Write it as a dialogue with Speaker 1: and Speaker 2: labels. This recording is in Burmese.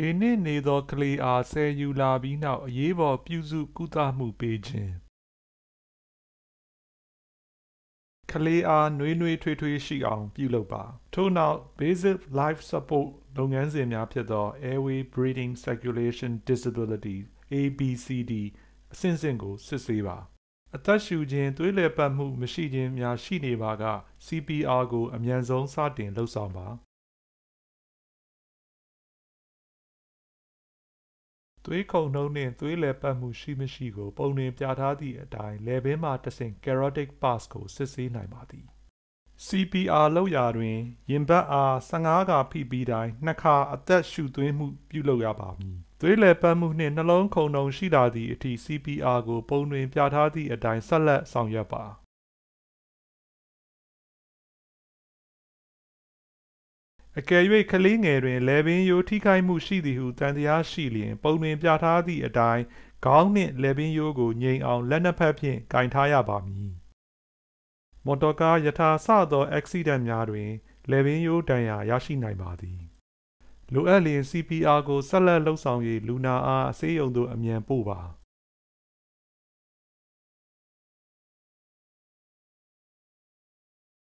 Speaker 1: ရေနှင့်နေသောကလေးအားဆဲယူလာပြီးနောက်အရေးပေါ်ပြုစုကုသမှုပေးခြင်းကလေးအားနှွေးနှွေးထွေးထွေးရှိအောင်ပြုလုပ်ပါထို့နောက် basic life support လုပ်ငန်းစဉ်များဖြစ်သော airway breathing circulation disability ABCD အဆင့်ဆင့်ကိုစစ်ဆေးပါအသက်ရှူခြင်းသွေးလည်ပတ်မှုမရှိခြင်းများရှိနေပါက
Speaker 2: CPR ကိုအမြန်ဆုံးစတင်လှုပ်ဆောင်ပါသွေးခုန်နှုန်းနှင့်သွေးလည်ပတ်မှုရှိမရှိကိုပုံတွ
Speaker 1: င်ပြထားသည့်အတိုင်းလည်ပင်းမှတဆင့် carotid pulse ကိုစစ်ဆေးနိုင်ပါသည် CPR လောက်ရာတွင် ရင်ဘတ်အား15ခါဖိပြီးတိုင်း2ခါအသက်ရှူသွင်းမှုပြုလုပ်ရပါမည်။သွေးလည်ပတ်မှုနှင့်နှလုံးခုန်နှုန်းရှိတာသည့်အထိ CPR ကို
Speaker 2: ပုံတွင်ပြထားသည့်အတိုင်းဆက်လက်ဆောင်ရွက်ပါ။အကယ်၍ကလေးငယ်တွင်လေပင်ယိုထိခိုက်
Speaker 1: မှုရှိသည်ဟုတန်တရားရှိလျင် ပုံတွင်ပြထားသည့်အတိုင်းခေါင်းနှင့်လေပင်ယိုကိုငြိမ်အောင်လက်နှစ်ဖက်ဖြင့်ကင်ထားရပါမည်မော်တော်ကားယထာဆသော accident များတွင်လေပင်ယိုဒဏ်ရာရရှိနိုင်ပါသည်လိုအပ်လျင်
Speaker 2: CPR ကိုဆက်လက်လှုပ်ဆောင်၍လူနာအားအဆေးရုံသို့အမြန်ပို့ပါ